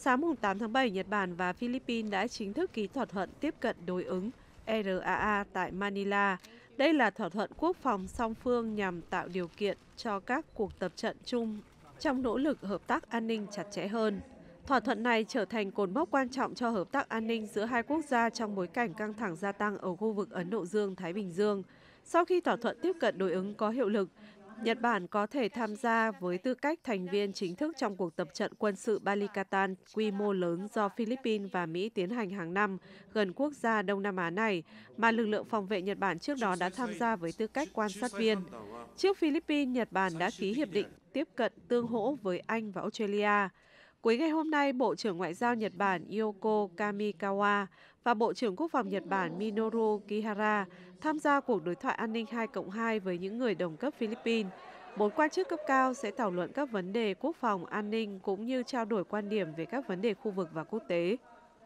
Sáng 8 tháng 7, Nhật Bản và Philippines đã chính thức ký thỏa thuận tiếp cận đối ứng RAA tại Manila. Đây là thỏa thuận quốc phòng song phương nhằm tạo điều kiện cho các cuộc tập trận chung trong nỗ lực hợp tác an ninh chặt chẽ hơn. Thỏa thuận này trở thành cột mốc quan trọng cho hợp tác an ninh giữa hai quốc gia trong bối cảnh căng thẳng gia tăng ở khu vực Ấn Độ Dương-Thái Bình Dương. Sau khi thỏa thuận tiếp cận đối ứng có hiệu lực, Nhật Bản có thể tham gia với tư cách thành viên chính thức trong cuộc tập trận quân sự Balikatan quy mô lớn do Philippines và Mỹ tiến hành hàng năm gần quốc gia Đông Nam Á này, mà lực lượng phòng vệ Nhật Bản trước đó đã tham gia với tư cách quan sát viên. Trước Philippines, Nhật Bản đã ký hiệp định tiếp cận tương hỗ với Anh và Australia. Cuối ngày hôm nay, Bộ trưởng Ngoại giao Nhật Bản Yoko Kamikawa và Bộ trưởng Quốc phòng Nhật Bản Minoru Kihara tham gia cuộc đối thoại an ninh 2 cộng 2 với những người đồng cấp Philippines. Bốn quan chức cấp cao sẽ thảo luận các vấn đề quốc phòng, an ninh cũng như trao đổi quan điểm về các vấn đề khu vực và quốc tế.